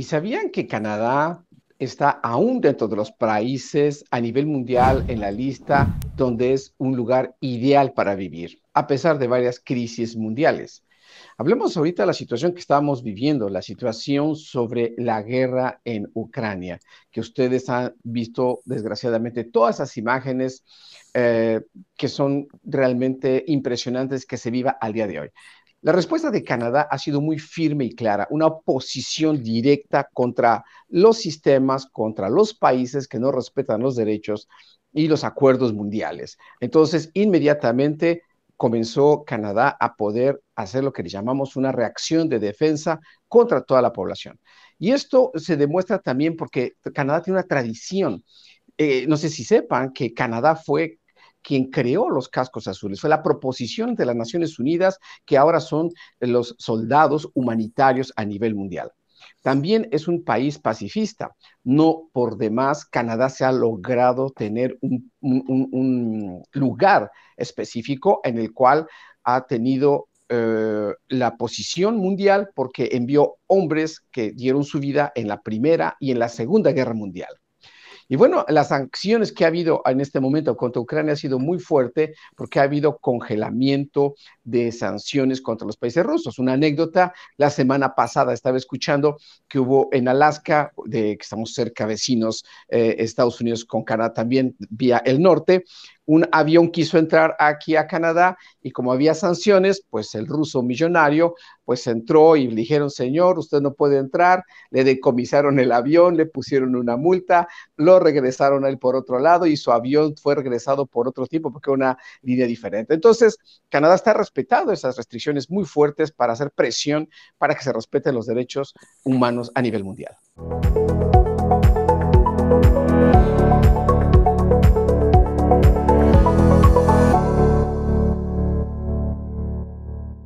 ¿Y sabían que Canadá está aún dentro de los países a nivel mundial en la lista donde es un lugar ideal para vivir, a pesar de varias crisis mundiales? Hablemos ahorita de la situación que estamos viviendo, la situación sobre la guerra en Ucrania, que ustedes han visto desgraciadamente todas esas imágenes eh, que son realmente impresionantes que se viva al día de hoy. La respuesta de Canadá ha sido muy firme y clara, una oposición directa contra los sistemas, contra los países que no respetan los derechos y los acuerdos mundiales. Entonces, inmediatamente comenzó Canadá a poder hacer lo que le llamamos una reacción de defensa contra toda la población. Y esto se demuestra también porque Canadá tiene una tradición. Eh, no sé si sepan que Canadá fue quien creó los cascos azules. Fue la proposición de las Naciones Unidas que ahora son los soldados humanitarios a nivel mundial. También es un país pacifista. No por demás, Canadá se ha logrado tener un, lugar específico en el cual ha tenido eh, la posición mundial porque envió hombres que dieron su vida en la Primera y en la Segunda Guerra Mundial. Y bueno, las sanciones que ha habido en este momento contra Ucrania ha sido muy fuerte porque ha habido congelamiento de sanciones contra los países rusos. Una anécdota, la semana pasada estaba escuchando que hubo en Alaska, de que estamos cerca vecinos, eh, Estados Unidos con Canadá también vía el norte, un avión quiso entrar aquí a Canadá y como había sanciones, pues el ruso millonario pues entró y le dijeron, señor, usted no puede entrar, le decomisaron el avión, le pusieron una multa, lo regresaron a él por otro lado y su avión fue regresado por otro tipo porque una línea diferente. Entonces, Canadá está respetando esas restricciones muy fuertes para hacer presión para que se respeten los derechos humanos a nivel mundial.